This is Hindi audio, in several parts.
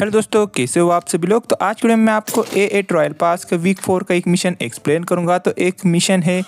हेलो दोस्तों कैसे हो आप सभी लोग तो आज के वीडियो में आपको ए एट रॉयल पास का वीक फोर का एक मिशन एक्सप्लेन करूंगा तो एक मिशन है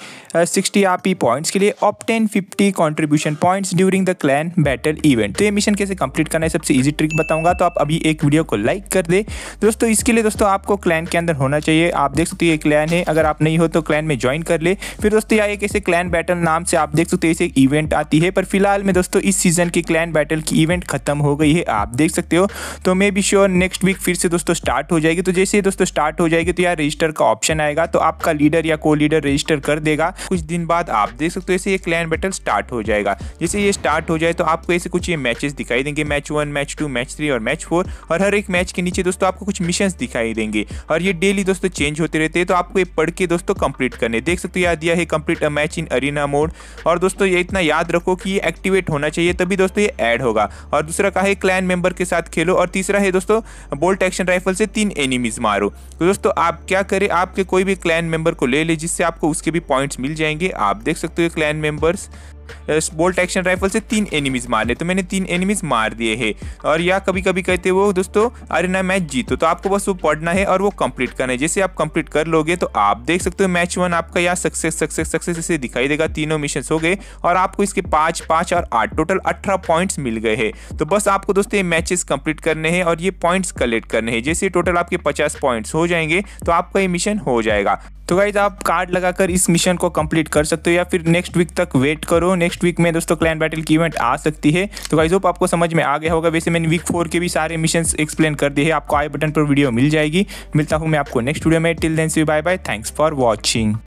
सिक्सटी आर पी पॉइंट्स के लिए obtain fifty contribution points during the clan battle event तो ये मिशन कैसे कंप्लीट करना है सबसे इजी ट्रिक बताऊंगा तो आप अभी एक वीडियो को लाइक कर दे दोस्तों इसके लिए दोस्तों आपको क्लैन के अंदर होना चाहिए आप देख सकते हो ये क्लैन है अगर आप नहीं हो तो क्लैन में ज्वाइन कर ले फिर दोस्तों यहाँ एक ऐसे क्लैन बैटल नाम से आप देख सकते हो ऐसे इवेंट आती है पर फिलहाल में दोस्तों इस सीजन की क्लैन बैटल की इवेंट खत्म हो गई है आप देख सकते हो तो मे भी श्योर और नेक्स्ट वीक फिर से दोस्तों स्टार्ट हो जाएगी तो जैसे ही दोस्तों स्टार्ट हो जाएगी तो यार रजिस्टर का ऑप्शन आएगा तो आपका लीडर या को लीडर रजिस्टर कर देगा कुछ दिन बाद आप देख सकते हो ऐसे ये क्लैन बैटल स्टार्ट हो जाएगा जैसे ये स्टार्ट हो जाए तो आपको ऐसे कुछ ये मैचेस दिखाई देंगे match one match two match three और मैच फोर और हर एक मैच के नीचे दोस्तों आपको कुछ मिशन दिखाई देंगे और ये डेली दोस्तों चेंज होते रहते हैं तो आपको ये पढ़ के दोस्तों कंप्लीट करने देख सकते हो याद दिया है complete a match in arena mode और दोस्तों ये इतना याद रखो कि ये एक्टिवेट होना चाहिए तभी दोस्तों ये ऐड होगा और दूसरा का है क्लैन मेंबर के साथ खेलो और तीसरा है दोस्तों बोल्ट एक्शन राइफल से तीन एनिमीज मारो तो दोस्तों आप क्या करें आपके कोई भी क्लैन मेंबर को ले ले जिससे आपको उसके भी पॉइंट्स मिल जाएंगे आप देख सकते हो clan members bolt action rifle से तीन एनिमीज मारने तो मैंने तीन एनिमीज मार दिए हैं और या कभी कभी कहते वो दोस्तों अरे ना मैच जीतो तो आपको बस वो पढ़ना है और वो कंप्लीट करना है जैसे आप कंप्लीट कर लोगे तो आप देख सकते हो मैच वन आपका यहाँ सक्सेस सक्सेस सक्सेस इसे दिखाई देगा तीनों मिशन हो गए और आपको इसके पाँच पाँच और आठ टोटल अठारह पॉइंट्स मिल गए हैं तो बस आपको दोस्तों ये मैचेस कंप्लीट करने हैं और ये पॉइंट्स कलेक्ट करने हैं जैसे टोटल आपके पचास पॉइंट्स हो जाएंगे तो आपका ये मिशन हो जाएगा तो गाइज आप कार्ड लगाकर इस मिशन को कंप्लीट कर सकते हो या फिर नेक्स्ट वीक तक वेट करो नेक्स्ट वीक में दोस्तों क्लैन बैटल की इवेंट आ सकती है तो गाइज होप आपको समझ में आ गया होगा वैसे मैंने वीक फोर के भी सारे मिशन एक्सप्लेन कर दिए हैं आपको आई बटन पर वीडियो मिल जाएगी मिलता हूँ मैं आपको नेक्स्ट वीडियो में till then bye bye thanks for watching